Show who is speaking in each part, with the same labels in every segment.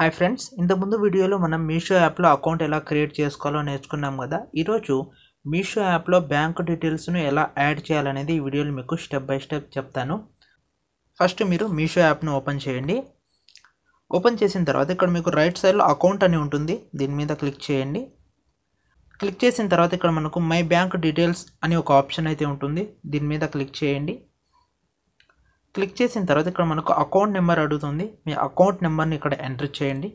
Speaker 1: hi friends ఇంతకుముందు వీడియోలో మనం మీషో యాప్లో అకౌంట్ ఎలా క్రియేట్ చేసుకోవాలో నేర్చుకున్నాం కదా ఈరోజు మీషో యాప్లో బ్యాంక్ డీటెయిల్స్ను ఎలా యాడ్ చేయాలనేది ఈ వీడియోలో మీకు స్టెప్ బై స్టెప్ చెప్తాను ఫస్ట్ మీరు మీషో యాప్ను ఓపెన్ చేయండి ఓపెన్ చేసిన తర్వాత ఇక్కడ మీకు రైట్ సైడ్లో అకౌంట్ అని ఉంటుంది దీని మీద క్లిక్ చేయండి క్లిక్ చేసిన తర్వాత ఇక్కడ మనకు మై బ్యాంక్ డీటెయిల్స్ అని ఒక ఆప్షన్ అయితే ఉంటుంది దీని మీద క్లిక్ చేయండి క్లిక్ చేసిన తర్వాత ఇక్కడ మనకు అకౌంట్ నెంబర్ అడుగుతుంది మీ అకౌంట్ నెంబర్ని ఇక్కడ ఎంటర్ చేయండి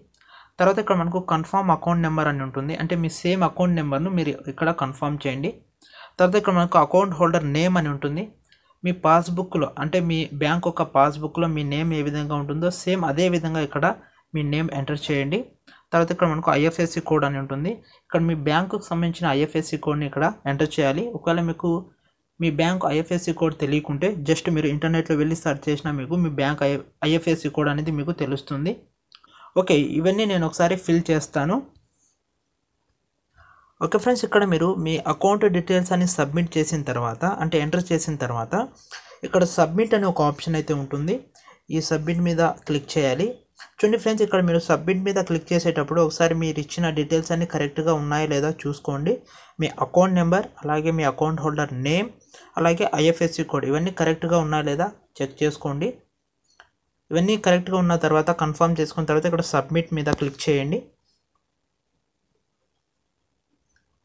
Speaker 1: తర్వాత ఇక్కడ మనకు కన్ఫర్మ్ అకౌంట్ నెంబర్ అని ఉంటుంది అంటే మీ సేమ్ అకౌంట్ నెంబర్ను మీరు ఇక్కడ కన్ఫర్మ్ చేయండి తర్వాత ఇక్కడ మనకు అకౌంట్ హోల్డర్ నేమ్ అని ఉంటుంది మీ పాస్బుక్లో అంటే మీ బ్యాంక్ యొక్క పాస్బుక్లో మీ నేమ్ ఏ విధంగా ఉంటుందో సేమ్ అదే విధంగా ఇక్కడ మీ నేమ్ ఎంటర్ చేయండి తర్వాత ఇక్కడ మనకు ఐఎఫ్ఎస్సి కోడ్ అని ఉంటుంది ఇక్కడ మీ బ్యాంకుకు సంబంధించిన ఐఎఫ్ఎస్సి కోడ్ని ఇక్కడ ఎంటర్ చేయాలి ఒకవేళ మీకు మీ బ్యాంక్ ఐఎఫ్ఎస్సి కోడ్ తెలియకుంటే జస్ట్ మీరు ఇంటర్నెట్లో వెళ్ళి సర్చ్ చేసినా మీకు మీ బ్యాంక్ ఐ ఐఎఫ్ఎస్సి కోడ్ అనేది మీకు తెలుస్తుంది ఓకే ఇవన్నీ నేను ఒకసారి ఫిల్ చేస్తాను ఓకే ఫ్రెండ్స్ ఇక్కడ మీరు మీ అకౌంట్ డీటెయిల్స్ అని సబ్మిట్ చేసిన తర్వాత అంటే ఎంటర్ చేసిన తర్వాత ఇక్కడ సబ్మిట్ అనే ఒక ఆప్షన్ అయితే ఉంటుంది ఈ సబ్మిట్ మీద క్లిక్ చేయాలి చూడండి ఫ్రెండ్స్ ఇక్కడ మీరు సబ్మిట్ మీద క్లిక్ చేసేటప్పుడు ఒకసారి మీరు ఇచ్చిన డీటెయిల్స్ అన్ని కరెక్ట్గా ఉన్నాయా లేదా చూసుకోండి మీ అకౌంట్ నెంబర్ అలాగే మీ అకౌంట్ హోల్డర్ నేమ్ అలాగే ఐఎఫ్ఎస్సి కోడ్ ఇవన్నీ కరెక్ట్గా ఉన్నాయా లేదా చెక్ చేసుకోండి ఇవన్నీ కరెక్ట్గా ఉన్న తర్వాత కన్ఫర్మ్ చేసుకున్న తర్వాత ఇక్కడ సబ్మిట్ మీద క్లిక్ చేయండి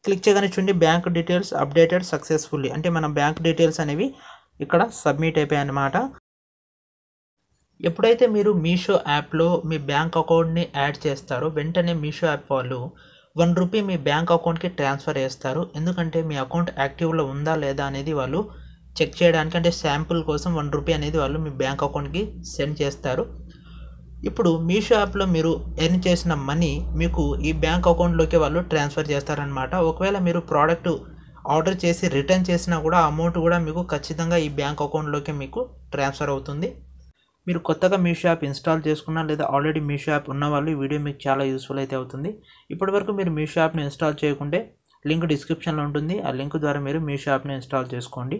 Speaker 1: క్లిక్ చేయగానే చూడండి బ్యాంక్ డీటెయిల్స్ అప్డేటెడ్ సక్సెస్ఫుల్లీ అంటే మన బ్యాంక్ డీటెయిల్స్ అనేవి ఇక్కడ సబ్మిట్ అయిపోయాయి అన్నమాట ఎప్పుడైతే మీరు మీషో యాప్లో మీ బ్యాంక్ అకౌంట్ని యాడ్ చేస్తారో వెంటనే మీషో యాప్ వాళ్ళు వన్ రూపీ మీ బ్యాంక్ అకౌంట్కి ట్రాన్స్ఫర్ చేస్తారు ఎందుకంటే మీ అకౌంట్ యాక్టివ్లో ఉందా లేదా అనేది వాళ్ళు చెక్ చేయడానికి అంటే శాంపుల్ కోసం వన్ రూపీ అనేది వాళ్ళు మీ బ్యాంక్ అకౌంట్కి సెండ్ చేస్తారు ఇప్పుడు మీషో యాప్లో మీరు ఎర్న్ చేసిన మనీ మీకు ఈ బ్యాంక్ అకౌంట్లోకి వాళ్ళు ట్రాన్స్ఫర్ చేస్తారనమాట ఒకవేళ మీరు ప్రోడక్ట్ ఆర్డర్ చేసి రిటర్న్ చేసినా కూడా అమౌంట్ కూడా మీకు ఖచ్చితంగా ఈ బ్యాంక్ అకౌంట్లోకి మీకు ట్రాన్స్ఫర్ అవుతుంది మీరు కొత్తగా మీషో యాప్ ఇన్స్టాల్ చేసుకున్నా లేదా ఆల్రెడీ మీషో యాప్ ఉన్న వాళ్ళు ఈ వీడియో మీకు చాలా యూస్ఫుల్ అయితే అవుతుంది ఇప్పటివరకు మీరు మీషో యాప్ని ఇన్స్టాల్ చేయకుంటే లింక్ డిస్క్రిప్షన్లో ఉంటుంది ఆ లింక్ ద్వారా మీరు మీషో యాప్ని ఇన్స్టాల్ చేసుకోండి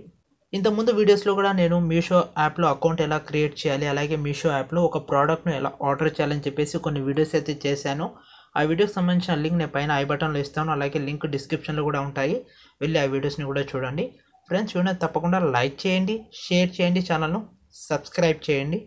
Speaker 1: ఇంతకుముందు వీడియోస్లో కూడా నేను మీషో యాప్లో అకౌంట్ ఎలా క్రియేట్ చేయాలి అలాగే మీషో యాప్లో ఒక ప్రోడక్ట్ను ఎలా ఆర్డర్ చేయాలని చెప్పేసి కొన్ని వీడియోస్ అయితే చేశాను ఆ వీడియోకి సంబంధించిన లింక్ నేను పైన ఐ బటన్లో ఇస్తాను అలాగే లింక్ డిస్క్రిప్షన్లో కూడా ఉంటాయి వెళ్ళి ఆ వీడియోస్ని కూడా చూడండి ఫ్రెండ్స్ చూడండి తప్పకుండా లైక్ చేయండి షేర్ చేయండి ఛానల్ను సబ్స్క్రైబ్ చేయండి